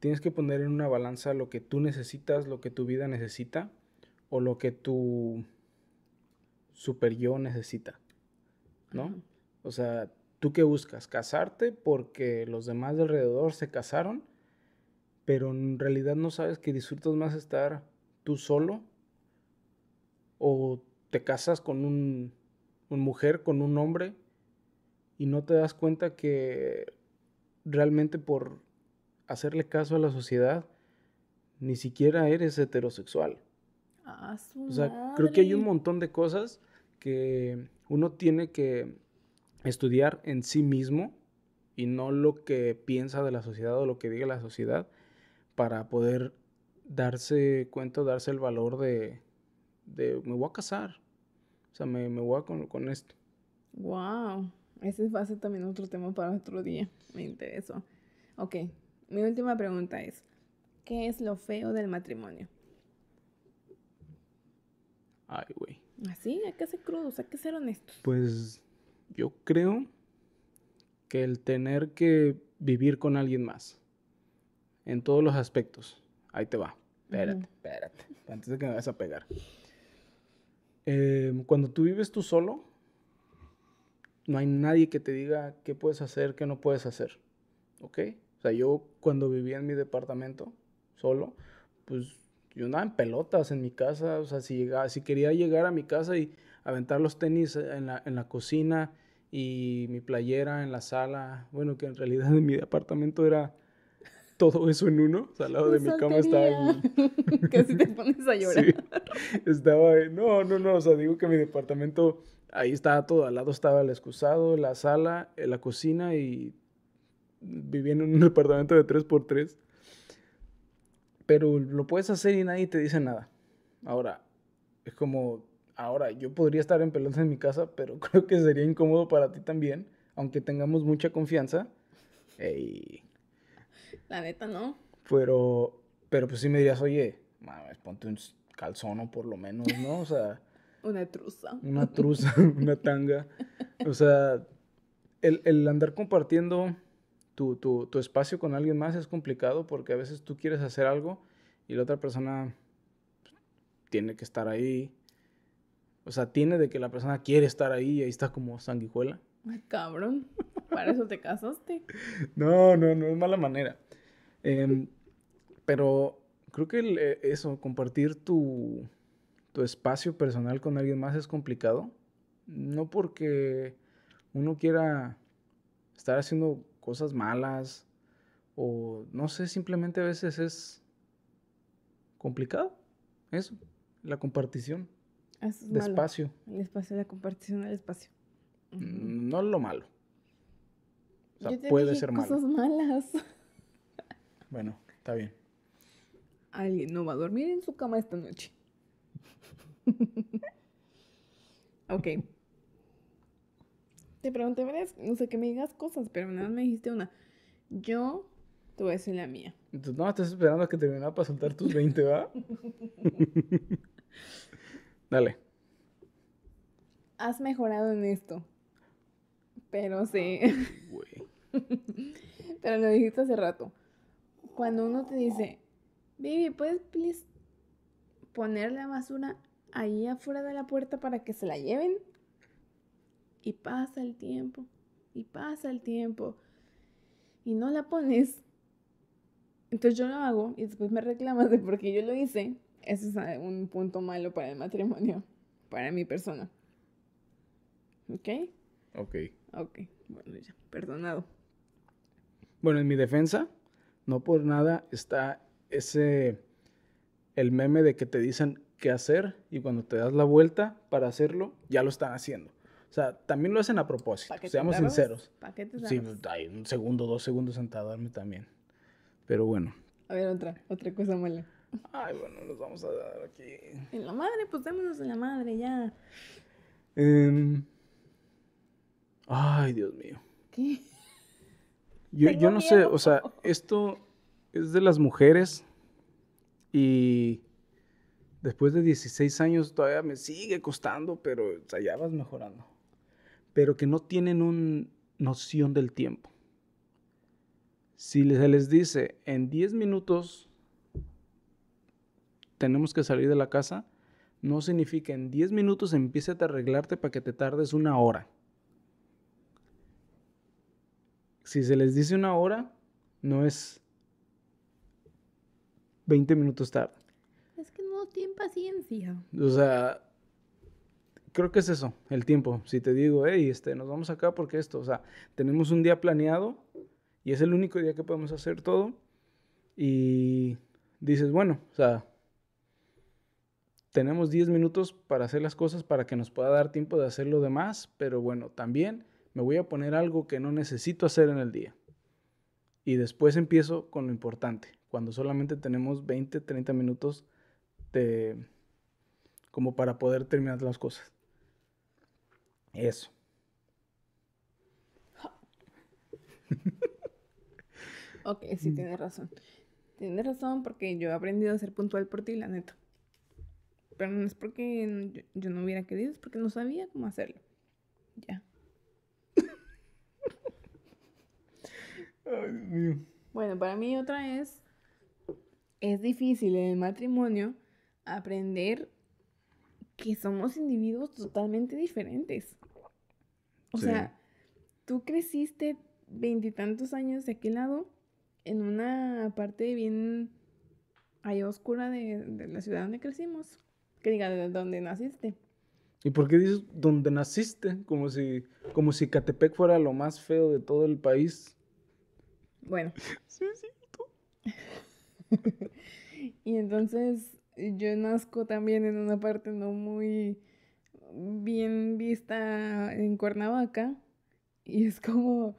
tienes que poner en una balanza lo que tú necesitas, lo que tu vida necesita o lo que tu super yo necesita, ¿no? O sea, ¿tú qué buscas? ¿Casarte porque los demás de alrededor se casaron? Pero en realidad no sabes que disfrutas más estar tú solo o te casas con un, una mujer, con un hombre, y no te das cuenta que realmente por hacerle caso a la sociedad, ni siquiera eres heterosexual.
Ah, o sea, creo que hay un
montón de cosas que uno tiene que estudiar en sí mismo y no lo que piensa de la sociedad o lo que diga la sociedad para poder darse cuenta, darse el valor de, de me voy a casar, o sea, me, voy a con, con esto.
Wow, ese va a también otro tema para otro día, me interesó. Ok, mi última pregunta es, ¿qué es lo feo del matrimonio? Ay, güey. Así, hay que ser crudos, hay que ser honestos.
Pues yo creo que el tener que vivir con alguien más, en todos los aspectos, ahí te va. Espérate, espérate, antes de que me vayas a pegar. Em, cuando tú vives tú solo, no hay nadie que te diga qué puedes hacer, qué no puedes hacer. ¿Ok? O sea, yo cuando vivía en mi departamento solo, pues yo andaba en pelotas en mi casa. O sea, si, si quería llegar a mi casa y aventar los tenis en la, en la cocina y mi playera en la sala, bueno, que en realidad en mi departamento era todo eso en uno. O sea, al lado de mi cama estaba.
El... Casi te pones a llorar.
estaba. No, no, no. O sea, digo que mi departamento. Ahí estaba todo. Al lado estaba el excusado, la sala, eh, la cocina y. Vivía en un departamento de 3x3. Pero lo puedes hacer y nadie te dice nada. Ahora, es como. Ahora, yo podría estar en pelotas en mi casa, pero creo que sería incómodo para ti también, aunque tengamos mucha confianza. Y...
La neta, no.
Pero, pero pues sí me dirías, oye, mames, ponte un calzón o por lo menos, ¿no? O sea.
una truza. Una truza,
una tanga. O sea, el, andar compartiendo tu, tu espacio con alguien más es complicado porque a veces tú quieres hacer algo y la otra persona pues, tiene que estar ahí. O sea, tiene de que la persona quiere estar ahí y ahí está como sanguijuela.
Ay, cabrón. Para eso te casaste.
No, no, no, es mala manera. Em, pero creo que eh, eso, compartir tu, espacio personal con alguien más es complicado. No porque uno quiera estar haciendo cosas malas o no sé, simplemente a veces es complicado eso, la compartición.
es de espacio. El espacio, la compartición del espacio. No lo malo
puede ser cosas
malas.
Bueno, está bien.
Alguien no va a dormir en su cama esta noche. ok. Te pregunté no sé que me digas cosas, pero nada más me dijiste una. Yo tú voy la mía.
Entonces, no, estás esperando a que termine para soltar tus 20, ¿va? Dale.
Has mejorado en esto. Pero sí. Pero lo dijiste hace rato. Cuando uno te dice, baby, ¿puedes please poner la basura ahí afuera de la puerta para que se la lleven? Y pasa el tiempo, y pasa el tiempo, y no la pones. Entonces yo lo hago y después me reclamas de por qué yo lo hice. Ese es eh, un punto malo para el matrimonio, para mi persona. ¿Ok? Ok. Ok, bueno, ya, perdonado.
Bueno, en mi defensa, no por nada está ese, el meme de que te dicen qué hacer y cuando te das la vuelta para hacerlo, ya lo están haciendo. O sea, también lo hacen a propósito, seamos sinceros. sí, hay un segundo, dos segundos sentado también. Pero bueno.
A ver, otra, otra cosa mala.
Ay, bueno, nos vamos a dar aquí.
En la madre, pues démonos en la madre ya.
Em, Ay, Dios mío. ¿Qué? Yo, no sé, o sea, esto es de las mujeres y después de 16 años todavía me sigue costando, pero o ya vas mejorando. Pero que no tienen una noción del tiempo. Si se les dice en 10 minutos tenemos que salir de la casa, no significa en 10 minutos empiece a arreglarte para que te tardes una hora. si se les dice una hora, no es 20 minutos tarde.
Es que no tienen paciencia.
O sea, creo que es eso, el tiempo. Si te digo, hey, este, nos vamos acá porque esto, o sea, tenemos un día planeado y es el único día que podemos hacer todo. Y dices, bueno, o sea, tenemos 10 minutos para hacer las cosas para que nos pueda dar tiempo de hacer lo demás, pero bueno, también me voy a poner algo que no necesito hacer en el día. Y después empiezo con lo importante, cuando solamente tenemos 20, 30 minutos de, como para poder terminar las cosas. Eso.
Ok, sí, tienes razón. Tienes razón porque yo he aprendido a ser puntual por ti, la neta. Pero no es porque yo, yo no hubiera querido, es porque no sabía cómo hacerlo. Ya. Bueno, para mí otra es, es difícil en el matrimonio aprender que somos individuos totalmente diferentes. O sea, tú creciste veintitantos años de aquel lado en una parte bien oscura de, la ciudad donde crecimos. Que diga, de donde naciste.
¿Y por qué dices donde naciste? Como si, como si Catepec fuera lo más feo de todo el país.
Bueno. Sí, sí, y entonces yo nazco también en una parte no muy bien vista en Cuernavaca. Y es como,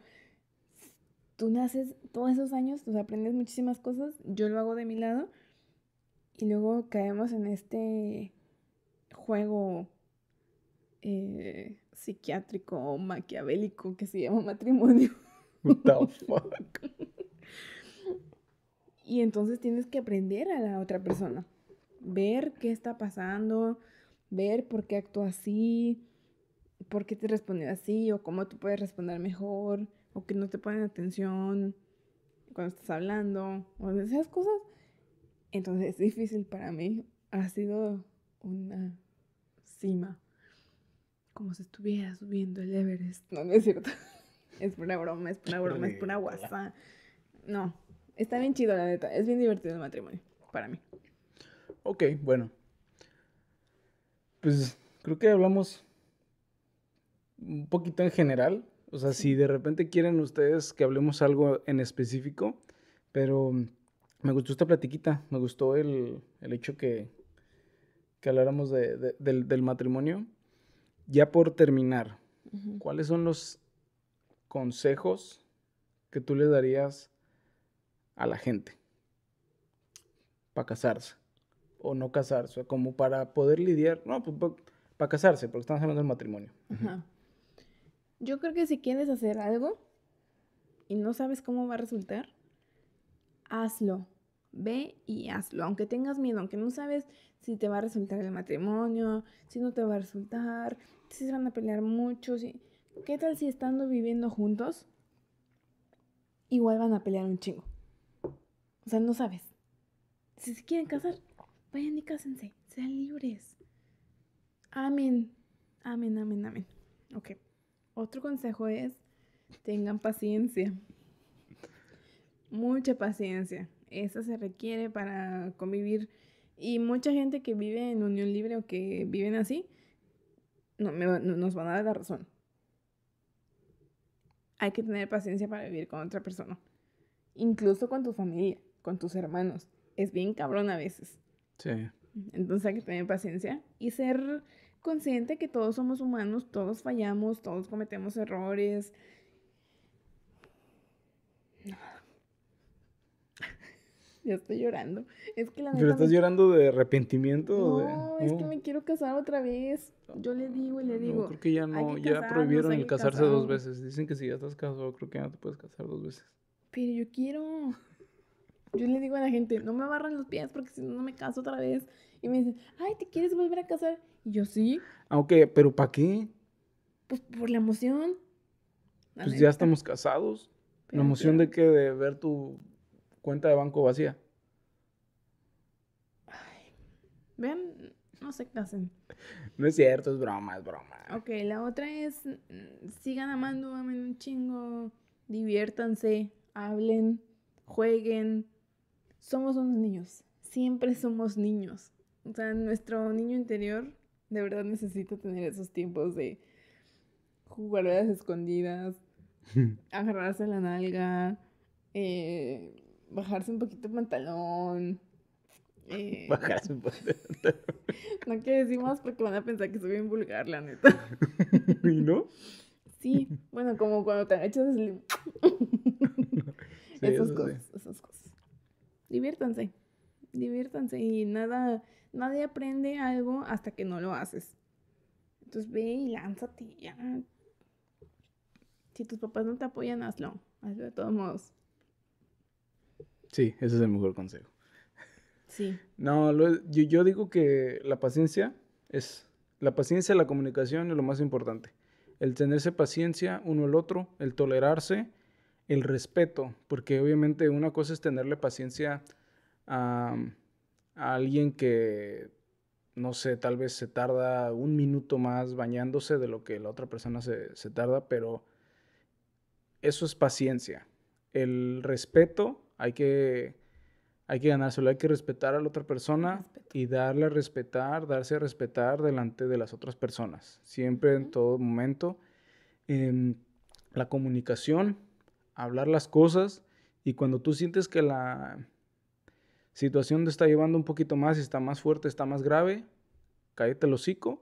tú naces todos esos años, tú aprendes muchísimas cosas, yo lo hago de mi lado. Y luego caemos en este juego eh, psiquiátrico o maquiavélico que se llama matrimonio fuck? Y entonces tienes que aprender a la otra persona. Ver qué está pasando, ver por qué actúa así, por qué te respondió así, o cómo tú puedes responder mejor, o que no te ponen atención cuando estás hablando, o esas cosas. Entonces es difícil para mí. Ha sido una cima. Como si estuviera subiendo el Everest. No, no es cierto es pura broma, es pura broma, es pura guasa. No, está bien chido la neta, es bien divertido el matrimonio, para mí.
Ok, bueno. Pues creo que hablamos un poquito en general. O sea, si de repente quieren ustedes que hablemos algo en específico, pero me gustó esta platiquita, me gustó el, el hecho que, que habláramos del, matrimonio. Ya por terminar, ¿cuáles son los consejos que tú le darías a la gente para casarse o no casarse, como para poder lidiar, no, pues, para casarse, porque estamos hablando del matrimonio.
Yo creo que si quieres hacer algo y no sabes cómo va a resultar, hazlo. Ve y hazlo, aunque tengas miedo, aunque no sabes si te va a resultar el matrimonio, si no te va a resultar, si se van a pelear mucho, si ¿Qué tal si estando viviendo juntos, igual van a pelear un chingo? O sea, no sabes. Si se quieren casar, vayan y cásense, sean libres. Amén, amén, amén, amén. Ok. Otro consejo es, tengan paciencia. Mucha paciencia. Esa se requiere para convivir. Y mucha gente que vive en unión libre o que viven así, no, nos van a dar la razón hay que tener paciencia para vivir con otra persona. Incluso con tu familia, con tus hermanos. Es bien cabrón a veces. Sí. Entonces hay que tener paciencia y ser consciente que todos somos humanos, todos fallamos, todos cometemos errores ya estoy llorando. Es que la ¿Pero estás
llorando de arrepentimiento? No, es que
me quiero casar otra vez. Yo le digo y le digo. No, creo que ya no, ya prohibieron el casarse dos veces.
Dicen que si ya estás casado, creo que ya no te puedes casar dos veces.
Pero yo quiero. Yo le digo a la gente, no me amarran los pies porque si no, no me caso otra vez. Y me dicen, ay, ¿te quieres volver a casar? Y yo sí.
Aunque, ah, ¿pero para qué?
Pues por la emoción. pues ya estamos
casados. la emoción de que de ver tu cuenta de banco vacía.
Ay, vean, no se hacen.
No es cierto, es broma, es
broma. Ok, la otra es, sigan amando, amen un chingo, diviértanse, hablen, jueguen. Somos unos niños, siempre somos niños. O sea, nuestro niño interior de verdad necesita tener esos tiempos de jugar escondidas, agarrarse la nalga, eh, bajarse un poquito el pantalón. Eh, bajarse un poquito pantalón. No quiero decir más porque van a pensar que soy bien vulgar, la neta.
¿Y no?
Sí, bueno, como cuando te echas el... esas cosas, esas cosas. Diviértanse, diviértanse y nada, nadie aprende algo hasta que no lo haces. Entonces ve y lánzate Si tus papás no te apoyan, hazlo, hazlo de todos modos.
Sí, ese es el mejor consejo. Sí. No, yo, digo que la paciencia es, la paciencia, la comunicación es lo más importante. El tenerse paciencia uno al otro, el tolerarse, el respeto, porque obviamente una cosa es tenerle paciencia a, alguien que, no sé, tal vez se tarda un minuto más bañándose de lo que la otra persona se tarda, pero eso es paciencia. El respeto hay que, hay que ganárselo, hay que respetar a la otra persona y darle a respetar, darse a respetar delante de las otras personas. Siempre, en todo momento. Em, la comunicación, hablar las cosas y cuando tú sientes que la situación te está llevando un poquito más, está más fuerte, está más grave, cállate el hocico,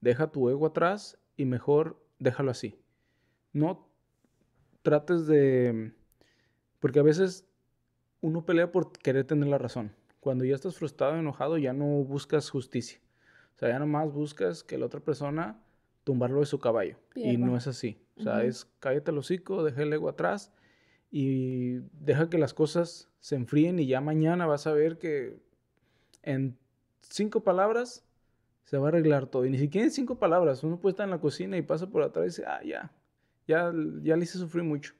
deja tu ego atrás y mejor déjalo así. No trates de porque a veces uno pelea por querer tener la razón. Cuando ya estás frustrado, enojado, ya no buscas justicia. O sea, ya más buscas que la otra persona tumbarlo de su caballo. Y no es así. O sea, es cállate el hocico, deja el ego atrás y deja que las cosas se enfríen y ya mañana vas a ver que en cinco palabras se va a arreglar todo. Y ni siquiera en cinco palabras. Uno puede estar en la cocina y pasa por atrás y dice, ah, ya, ya, ya le hice sufrir mucho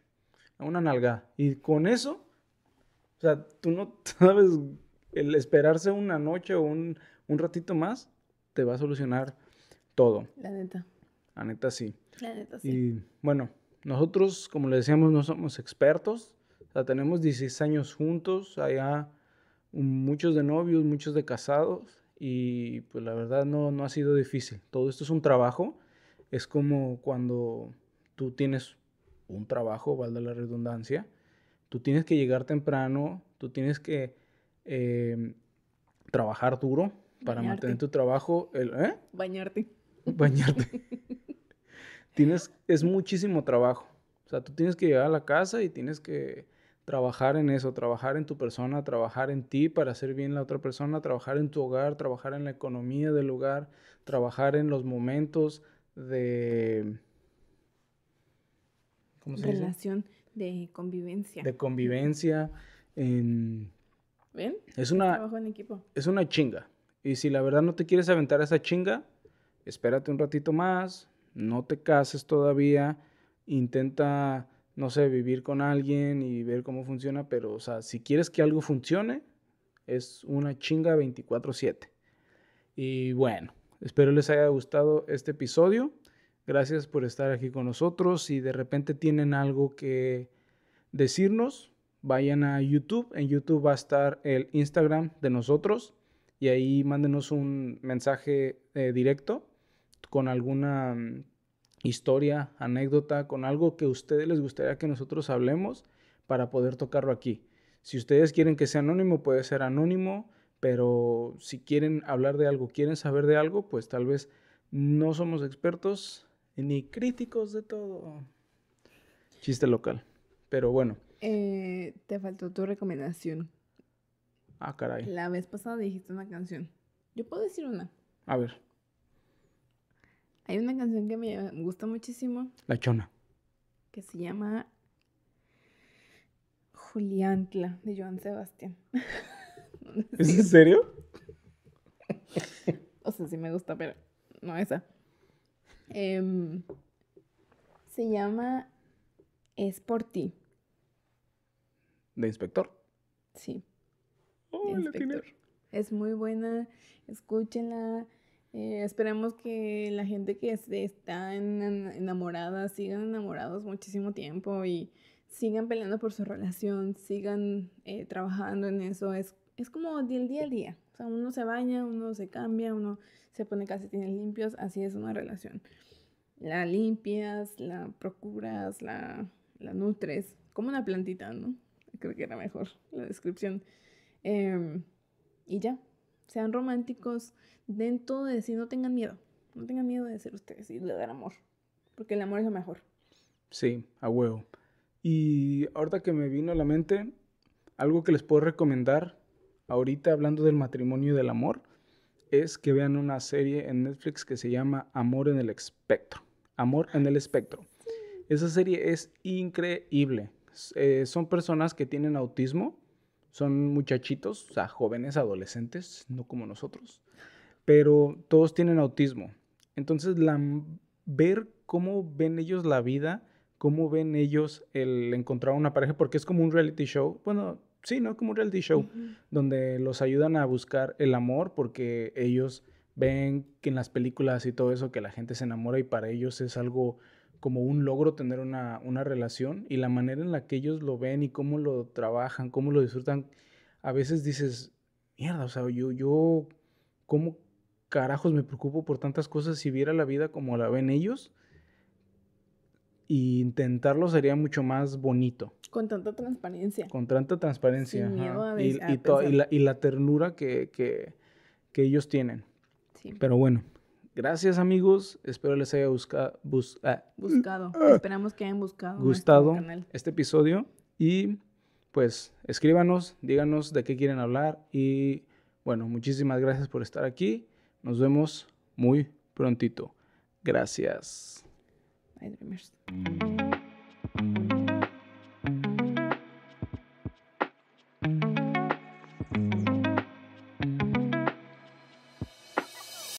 una nalga, Y con eso, o sea, tú no sabes, el esperarse una noche o un, un ratito más te va a solucionar todo. La neta. La neta sí.
La neta sí. Y
bueno, nosotros, como le decíamos, no somos expertos. O sea, tenemos 16 años juntos, hay muchos de novios, muchos de casados. Y pues la verdad no, no ha sido difícil. Todo esto es un trabajo. Es como cuando tú tienes un trabajo, valga la redundancia, tú tienes que llegar temprano, tú tienes que eh, trabajar duro para mantener tu trabajo. ¿eh?
Bañarte. Bañarte.
tienes, es muchísimo trabajo. O sea, tú tienes que llegar a la casa y tienes que trabajar en eso, trabajar en tu persona, trabajar en ti para hacer bien la otra persona, trabajar en tu hogar, trabajar en la economía del lugar, trabajar en los momentos de ¿cómo Relación
de convivencia. De
convivencia. Es pues una, equipo. Es una chinga. Y si la verdad no te quieres aventar a esa chinga, espérate un ratito más, no te cases todavía, intenta, no sé, vivir con alguien y ver cómo funciona, pero, o sea, si quieres que algo funcione, es una chinga 24/7. Y bueno, espero les haya gustado este episodio. Gracias por estar aquí con nosotros. Si de repente tienen algo que decirnos, vayan a YouTube. En YouTube va a estar el Instagram de nosotros y ahí mándenos un mensaje eh, directo con alguna mm, historia, anécdota, con algo que a ustedes les gustaría que nosotros hablemos para poder tocarlo aquí. Si ustedes quieren que sea anónimo, puede ser anónimo, pero si quieren hablar de algo, quieren saber de algo, pues tal vez no somos expertos, ni
críticos de todo.
Chiste local. Pero bueno.
Eh, te faltó tu recomendación. Ah, caray. La vez pasada dijiste una canción. Yo puedo decir una. A ver. Hay una canción que me gusta muchísimo. La chona. Que se llama Juliantla, de Joan Sebastián. ¿Es en serio? o sea, sí me gusta, pero no esa. Em, se llama Es por ti. ¿De inspector? Sí. Oh, inspector. Es muy buena, escúchenla. Eh, esperamos que la gente que está enamorada sigan enamorados muchísimo tiempo y sigan peleando por su relación, sigan eh, trabajando en eso. Es, es como del día a día. O sea, uno se baña, uno se cambia, uno se pone casi calcetines limpios, así es una relación. La limpias, la procuras, la, nutres, como una plantita, ¿no? Creo que era mejor la descripción. Em, y ya, sean románticos, dentro de sí, no tengan miedo, no tengan miedo de ser ustedes y de dar amor, porque el amor es lo mejor.
Sí, a huevo. Y ahorita que me vino a la mente, algo que les puedo recomendar ahorita hablando del matrimonio y del amor, es que vean una serie en Netflix que se llama Amor en el Espectro. Amor en el Espectro. Esa serie es increíble. Eh, son personas que tienen autismo, son muchachitos, o sea, jóvenes, adolescentes, no como nosotros, pero todos tienen autismo. Entonces, la, ver cómo ven ellos la vida, cómo ven ellos el encontrar una pareja, porque es como un reality show, bueno, sí, ¿no? Como un reality show, donde los ayudan a buscar el amor porque ellos ven que en las películas y todo eso que la gente se enamora y para ellos es algo como un logro tener una, una relación y la manera en la que ellos lo ven y cómo lo trabajan, cómo lo disfrutan, a veces dices, mierda, o sea, yo, yo, ¿cómo carajos me preocupo por tantas cosas si viera la vida como la ven ellos? intentarlo sería mucho más bonito.
Con tanta transparencia.
Con tanta transparencia. y, la, ternura que, ellos tienen. Pero bueno, gracias amigos. Espero les haya ah, buscado
buscado. Ah, Esperamos que hayan buscado. Gustado
este episodio. Y pues escríbanos, díganos de qué quieren hablar. Y bueno, muchísimas gracias por estar aquí. Nos vemos muy prontito. Gracias. Haydi görüşürüz.